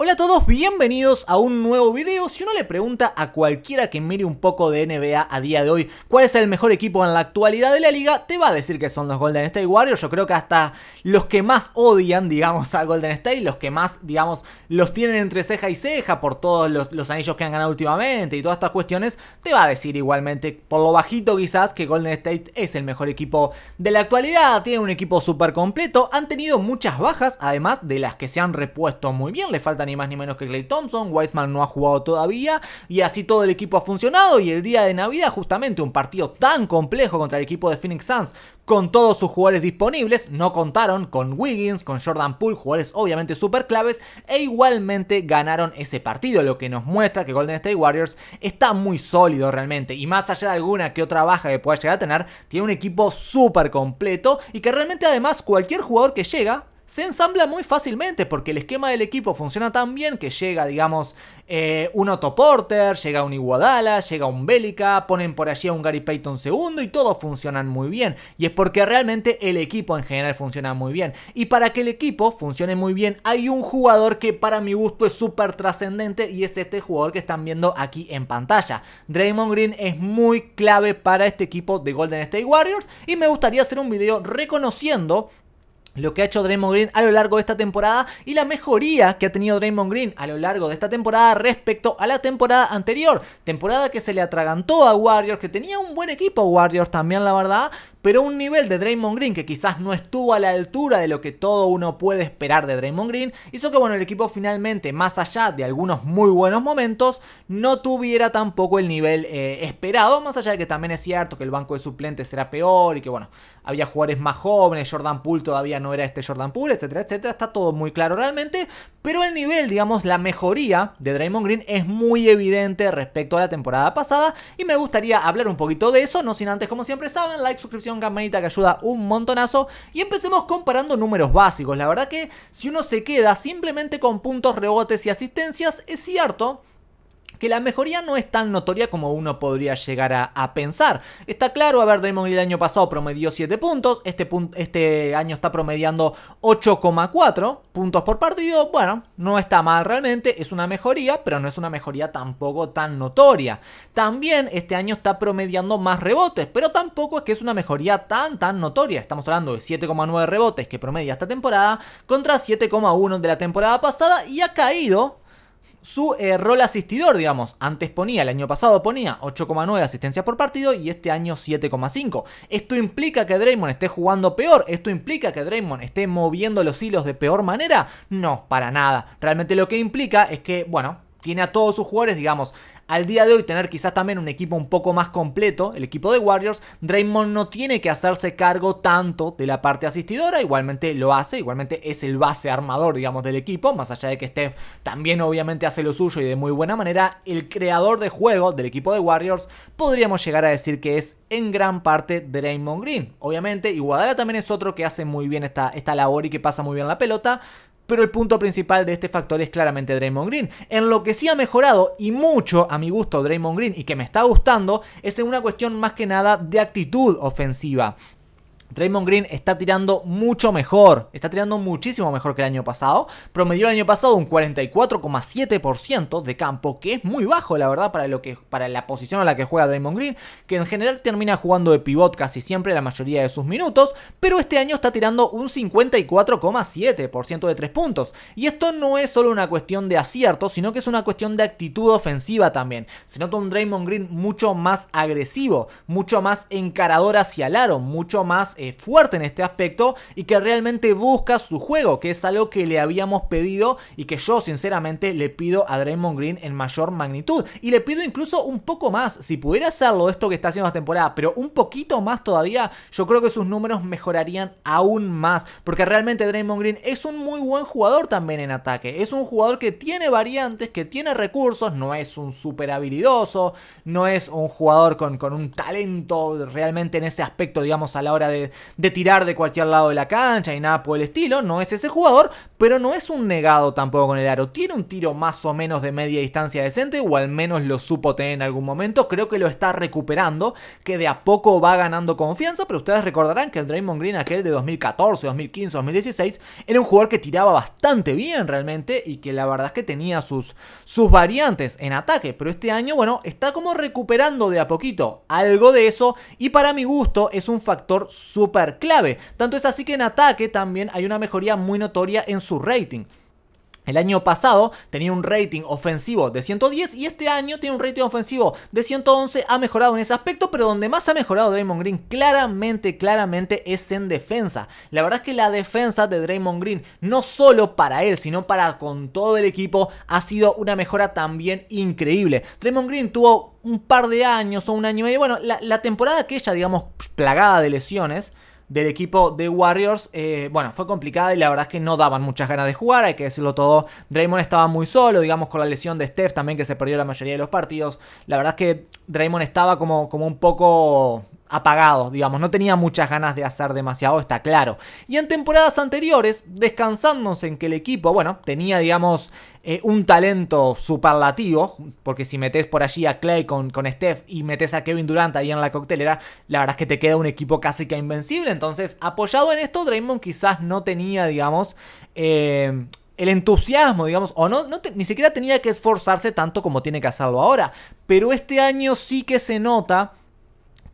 Hola a todos, bienvenidos a un nuevo video. Si uno le pregunta a cualquiera que mire un poco de NBA a día de hoy cuál es el mejor equipo en la actualidad de la liga, te va a decir que son los Golden State Warriors. Yo creo que hasta los que más odian, digamos, a Golden State, los que más, digamos, los tienen entre ceja y ceja por todos los, anillos que han ganado últimamente y todas estas cuestiones, te va a decir igualmente, por lo bajito quizás, que Golden State es el mejor equipo de la actualidad. tiene un equipo súper completo, han tenido muchas bajas, además de las que se han repuesto muy bien, le faltan ni más ni menos que Clay Thompson, Weisman no ha jugado todavía y así todo el equipo ha funcionado y el día de Navidad justamente un partido tan complejo contra el equipo de Phoenix Suns con todos sus jugadores disponibles, no contaron con Wiggins, con Jordan Poole, jugadores obviamente súper claves e igualmente ganaron ese partido, lo que nos muestra que Golden State Warriors está muy sólido realmente y más allá de alguna que otra baja que pueda llegar a tener, tiene un equipo súper completo y que realmente además cualquier jugador que llega se ensambla muy fácilmente porque el esquema del equipo funciona tan bien que llega, digamos, eh, un Otto Porter, llega un Iguadala, llega un Bélica, ponen por allí a un Gary Payton segundo y todos funcionan muy bien. Y es porque realmente el equipo en general funciona muy bien. Y para que el equipo funcione muy bien hay un jugador que para mi gusto es súper trascendente y es este jugador que están viendo aquí en pantalla. Draymond Green es muy clave para este equipo de Golden State Warriors y me gustaría hacer un video reconociendo lo que ha hecho Draymond Green a lo largo de esta temporada y la mejoría que ha tenido Draymond Green a lo largo de esta temporada respecto a la temporada anterior. Temporada que se le atragantó a Warriors, que tenía un buen equipo Warriors también, la verdad, pero un nivel de Draymond Green que quizás no estuvo a la altura de lo que todo uno puede esperar de Draymond Green, hizo que bueno, el equipo finalmente, más allá de algunos muy buenos momentos, no tuviera tampoco el nivel eh, esperado, más allá de que también es cierto que el banco de suplentes era peor y que bueno, había jugadores más jóvenes, Jordan Poole todavía no era este Jordan Poole, etcétera, etcétera, está todo muy claro realmente, pero el nivel, digamos, la mejoría de Draymond Green es muy evidente respecto a la temporada pasada y me gustaría hablar un poquito de eso, no sin antes, como siempre saben, like, suscripción, campanita que ayuda un montonazo. Y empecemos comparando números básicos. La verdad que si uno se queda simplemente con puntos, rebotes y asistencias, es cierto que la mejoría no es tan notoria como uno podría llegar a, pensar. Está claro, a ver, Draymond el año pasado promedió 7 puntos, este, este año está promediando 8,4 puntos por partido. Bueno, no está mal realmente, es una mejoría, pero no es una mejoría tampoco tan notoria. También este año está promediando más rebotes, pero tampoco es que es una mejoría tan, tan notoria. Estamos hablando de 7,9 rebotes que promedia esta temporada contra 7,1 de la temporada pasada y ha caído su eh, rol asistidor, digamos. Antes ponía, el año pasado ponía 8,9 asistencias por partido y este año 7,5. Esto implica que Draymond esté jugando peor, esto implica que Draymond esté moviendo los hilos de peor manera. No, para nada. Realmente lo que implica es que, bueno, tiene a todos sus jugadores, digamos, al día de hoy tener quizás también un equipo un poco más completo, el equipo de Warriors, Draymond no tiene que hacerse cargo tanto de la parte asistidora, igualmente lo hace, igualmente es el base armador, digamos, del equipo, más allá de que Steph también obviamente hace lo suyo y de muy buena manera, el creador de juego del equipo de Warriors podríamos llegar a decir que es en gran parte Draymond Green. Obviamente, Guadalajara también es otro que hace muy bien esta labor y que pasa muy bien la pelota, pero el punto principal de este factor es claramente Draymond Green. En lo que sí ha mejorado y mucho a mi gusto Draymond Green y que me está gustando es en una cuestión más que nada de actitud ofensiva. Draymond Green está tirando mucho mejor, está tirando muchísimo mejor que el año pasado. Promedió el año pasado un 44,7% de campo, que es muy bajo, la verdad, para, lo que, para la posición a la que juega Draymond Green, que en general termina jugando de pivot casi siempre la mayoría de sus minutos, pero este año está tirando un 54,7% de tres puntos. Y esto no es solo una cuestión de acierto, sino que es una cuestión de actitud ofensiva también. Se nota un Draymond Green mucho más agresivo, mucho más encarador hacia el aro, mucho más eh, fuerte en este aspecto y que realmente busca su juego, que es algo que le habíamos pedido y que yo sinceramente le pido a Draymond Green en mayor magnitud. Y le pido incluso un poco más, si pudiera hacerlo esto que está haciendo la temporada, pero un poquito más todavía, yo creo que sus números mejorarían aún más, porque realmente Draymond Green es un muy buen jugador también en ataque, es un jugador que tiene variantes, que tiene recursos, no es un super habilidoso, no es un jugador con, con un talento realmente en ese aspecto, digamos, a la hora de, de, tirar de cualquier lado de la cancha y nada por el estilo, no es ese jugador, pero no es un negado tampoco con el aro. Tiene un tiro más o menos de media distancia decente, o al menos lo supo tener en algún momento. Creo que lo está recuperando, que de a poco va ganando confianza, pero ustedes recordarán que el Draymond Green, aquel de 2014, 2015, 2016, era un jugador que tiraba bastante bien realmente y que la verdad es que tenía sus, sus variantes en ataque, pero este año, bueno, está como recuperando de a poquito algo de eso y para mi gusto es un factor súper clave. Tanto es así que en ataque también hay una mejoría muy notoria en su su rating. El año pasado tenía un rating ofensivo de 110 y este año tiene un rating ofensivo de 111. Ha mejorado en ese aspecto, pero donde más ha mejorado Draymond Green claramente, claramente es en defensa. La verdad es que la defensa de Draymond Green, no solo para él, sino para con todo el equipo, ha sido una mejora también increíble. Draymond Green tuvo un par de años o un año y medio. Bueno, la, temporada temporada aquella, digamos, plagada de lesiones del equipo de Warriors, eh, bueno, fue complicada y la verdad es que no daban muchas ganas de jugar, hay que decirlo todo. Draymond estaba muy solo, digamos, con la lesión de Steph también, que se perdió la mayoría de los partidos. La verdad es que Draymond estaba como, como un poco apagado, digamos, no tenía muchas ganas de hacer demasiado, está claro. Y en temporadas anteriores, descansándose en que el equipo, bueno, tenía, digamos, eh, un talento superlativo, porque si metes por allí a Clay con, con Steph y metes a Kevin Durant ahí en la coctelera, la verdad es que te queda un equipo casi que invencible. Entonces, apoyado en esto, Draymond quizás no tenía, digamos, eh, el entusiasmo, digamos, o no, ni siquiera tenía que esforzarse tanto como tiene que hacerlo ahora. Pero este año sí que se nota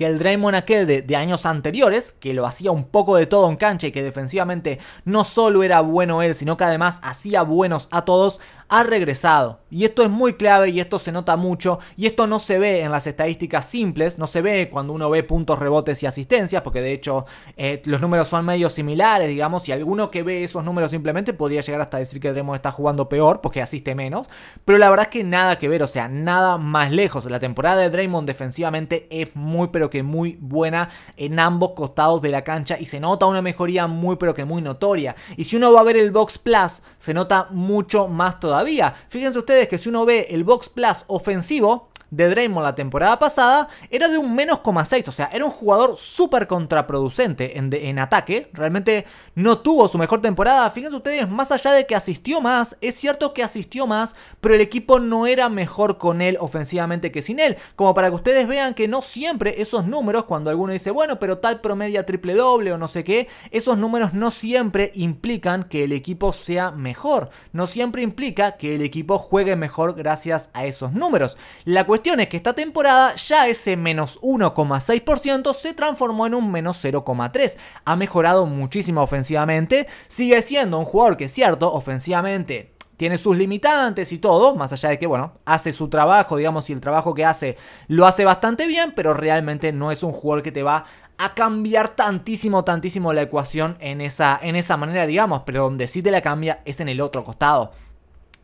que el Draymond aquel de, años anteriores, que lo hacía un poco de todo en cancha y que defensivamente no solo era bueno él, sino que además hacía buenos a todos, ha regresado. Y esto es muy clave y esto se nota mucho y esto no se ve en las estadísticas simples, no se ve cuando uno ve puntos, rebotes y asistencias, porque de hecho eh, los números son medio similares, digamos, y alguno que ve esos números simplemente podría llegar hasta decir que Draymond está jugando peor porque asiste menos, pero la verdad es que nada que ver, o sea, nada más lejos. La temporada de Draymond defensivamente es muy preocupante que muy buena en ambos costados de la cancha y se nota una mejoría muy pero que muy notoria. Y si uno va a ver el Box Plus, se nota mucho más todavía. Fíjense ustedes que si uno ve el Box Plus ofensivo, de Draymond la temporada pasada era de un menos 6, o sea, era un jugador súper contraproducente en, en, ataque, realmente no tuvo su mejor temporada, fíjense ustedes, más allá de que asistió más, es cierto que asistió más, pero el equipo no era mejor con él ofensivamente que sin él, como para que ustedes vean que no siempre esos números, cuando alguno dice, bueno, pero tal promedia triple doble o no sé qué, esos números no siempre implican que el equipo sea mejor, no siempre implica que el equipo juegue mejor gracias a esos números. La cuestión cuestión es que esta temporada ya ese menos 1,6% se transformó en un menos 0,3%. Ha mejorado muchísimo ofensivamente, sigue siendo un jugador que cierto, ofensivamente tiene sus limitantes y todo, más allá de que, bueno, hace su trabajo, digamos, y el trabajo que hace lo hace bastante bien, pero realmente no es un jugador que te va a cambiar tantísimo, tantísimo la ecuación en esa, en esa manera, digamos, pero donde sí te la cambia es en el otro costado.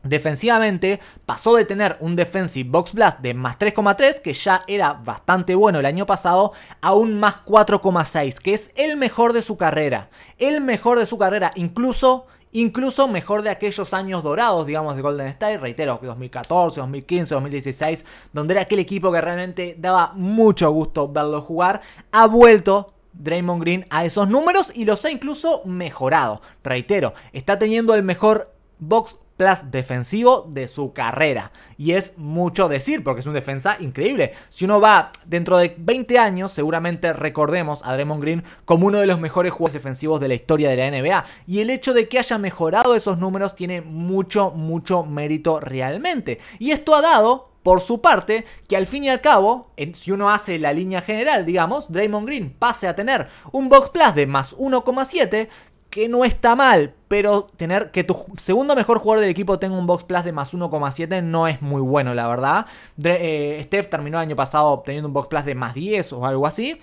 Defensivamente pasó de tener un defensive box blast de más 3,3, que ya era bastante bueno el año pasado, a un más 4,6, que es el mejor de su carrera. El mejor de su carrera, incluso incluso mejor de aquellos años dorados, digamos, de Golden State, reitero, 2014, 2015, 2016, donde era aquel equipo que realmente daba mucho gusto verlo jugar, ha vuelto Draymond Green a esos números y los ha incluso mejorado. Reitero, está teniendo el mejor box plus defensivo de su carrera. Y es mucho decir, porque es un defensa increíble. Si uno va dentro de 20 años, seguramente recordemos a Draymond Green como uno de los mejores jugadores defensivos de la historia de la NBA. Y el hecho de que haya mejorado esos números tiene mucho, mucho mérito realmente. Y esto ha dado por su parte, que al fin y al cabo, si uno hace la línea general, digamos, Draymond Green pase a tener un box plus de más 1,7, que no está mal, pero tener que tu segundo mejor jugador del equipo tenga un box plus de más 1,7 no es muy bueno, la verdad. Eh, Steph terminó el año pasado obteniendo un box plus de más 10 o algo así.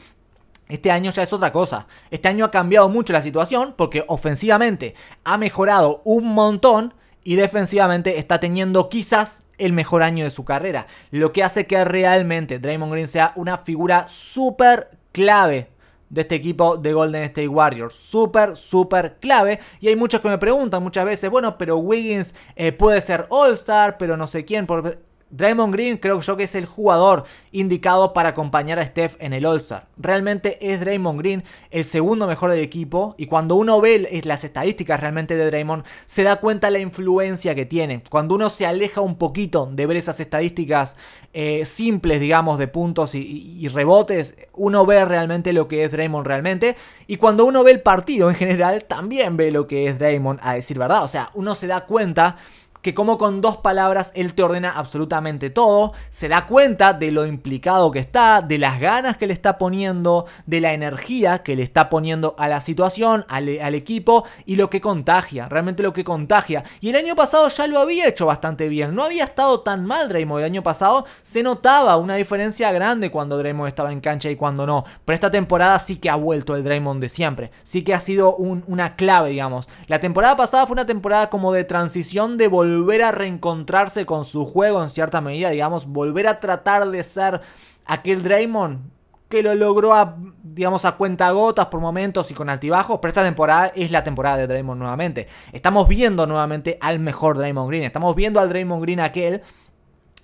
Este año ya es otra cosa. Este año ha cambiado mucho la situación porque ofensivamente ha mejorado un montón y defensivamente está teniendo quizás el mejor año de su carrera. Lo que hace que realmente Draymond Green sea una figura súper clave de este equipo de Golden State Warriors. Súper, súper clave. Y hay muchos que me preguntan muchas veces, bueno, pero Wiggins eh, puede ser All Star, pero no sé quién. Por... Draymond Green creo yo que es el jugador indicado para acompañar a Steph en el All-Star. Realmente es Draymond Green el segundo mejor del equipo y cuando uno ve las estadísticas realmente de Draymond se da cuenta la influencia que tiene. Cuando uno se aleja un poquito de ver esas estadísticas eh, simples, digamos, de puntos y rebotes, uno ve realmente lo que es Draymond realmente y cuando uno ve el partido en general también ve lo que es Draymond, a decir verdad. O sea, uno se da cuenta que como con dos palabras él te ordena absolutamente todo, se da cuenta de lo implicado que está, de las ganas que le está poniendo, de la energía que le está poniendo a la situación, al, equipo y lo que contagia, realmente lo que contagia. Y el año pasado ya lo había hecho bastante bien, no había estado tan mal Draymond el año pasado, se notaba una diferencia grande cuando Draymond estaba en cancha y cuando no, pero esta temporada sí que ha vuelto el Draymond de siempre, sí que ha sido una clave, digamos. La temporada pasada fue una temporada como de transición de volver volver a reencontrarse con su juego en cierta medida, digamos, volver a tratar de ser aquel Draymond que lo logró a, digamos, a cuentagotas por momentos y con altibajos, pero esta temporada es la temporada de Draymond nuevamente. Estamos viendo nuevamente al mejor Draymond Green, estamos viendo al Draymond Green aquel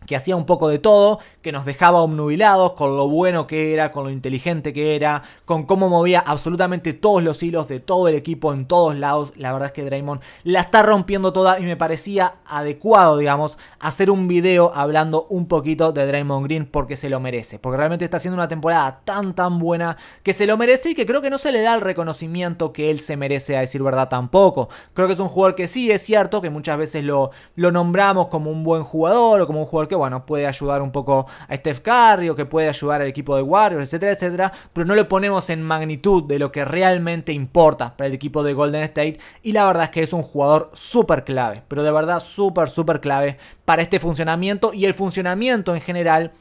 que hacía un poco de todo, que nos dejaba obnubilados con lo bueno que era, con lo inteligente que era, con cómo movía absolutamente todos los hilos de todo el equipo en todos lados. La verdad es que Draymond la está rompiendo toda y me parecía adecuado, digamos, hacer un video hablando un poquito de Draymond Green porque se lo merece, porque realmente está haciendo una temporada tan tan buena que se lo merece y que creo que no se le da el reconocimiento que él se merece, a decir verdad tampoco. Creo que es un jugador que sí es cierto, que muchas veces lo, lo nombramos como un buen jugador o como un jugador que bueno, puede ayudar un poco a Steph Curry o que puede ayudar al equipo de Warriors, etcétera, etcétera, pero no lo ponemos en magnitud de lo que realmente importa para el equipo de Golden State y la verdad es que es un jugador súper clave, pero de verdad súper, súper clave para este funcionamiento y el funcionamiento en general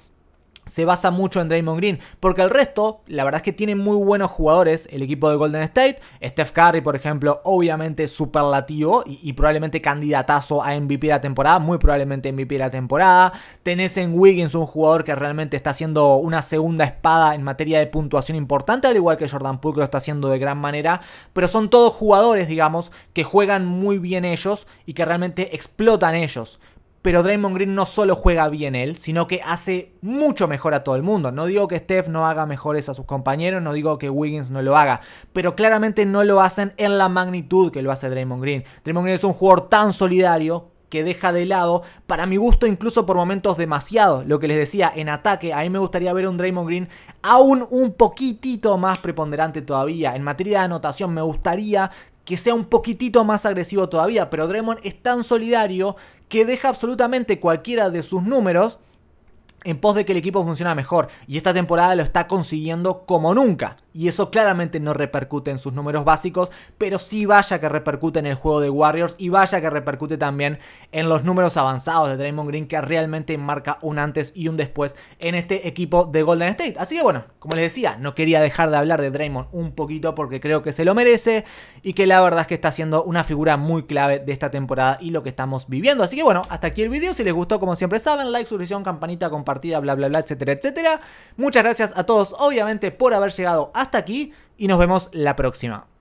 se basa mucho en Draymond Green, porque el resto, la verdad es que tiene muy buenos jugadores el equipo de Golden State, Steph Curry por ejemplo, obviamente superlativo y, probablemente candidatazo a MVP de la temporada, muy probablemente MVP de la temporada, tenés en Wiggins un jugador que realmente está haciendo una segunda espada en materia de puntuación importante, al igual que Jordan Poole lo está haciendo de gran manera, pero son todos jugadores, digamos, que juegan muy bien ellos y que realmente explotan ellos pero Draymond Green no solo juega bien él, sino que hace mucho mejor a todo el mundo. No digo que Steph no haga mejores a sus compañeros, no digo que Wiggins no lo haga, pero claramente no lo hacen en la magnitud que lo hace Draymond Green. Draymond Green es un jugador tan solidario que deja de lado, para mi gusto incluso por momentos demasiado, lo que les decía en ataque, a mí me gustaría ver un Draymond Green aún un poquitito más preponderante todavía, en materia de anotación me gustaría que sea un poquitito más agresivo todavía, pero Draymond es tan solidario que deja absolutamente cualquiera de sus números en pos de que el equipo funcione mejor. Y esta temporada lo está consiguiendo como nunca. Y eso claramente no repercute en sus números básicos, pero sí vaya que repercute en el juego de Warriors y vaya que repercute también en los números avanzados de Draymond Green, que realmente marca un antes y un después en este equipo de Golden State. Así que bueno, como les decía, no quería dejar de hablar de Draymond un poquito porque creo que se lo merece y que la verdad es que está siendo una figura muy clave de esta temporada y lo que estamos viviendo. Así que bueno, hasta aquí el video. Si les gustó, como siempre saben, like, suscripción, campanita, compartir bla, bla, bla, etcétera, etcétera. Muchas gracias a todos, obviamente, por haber llegado hasta aquí y nos vemos la próxima.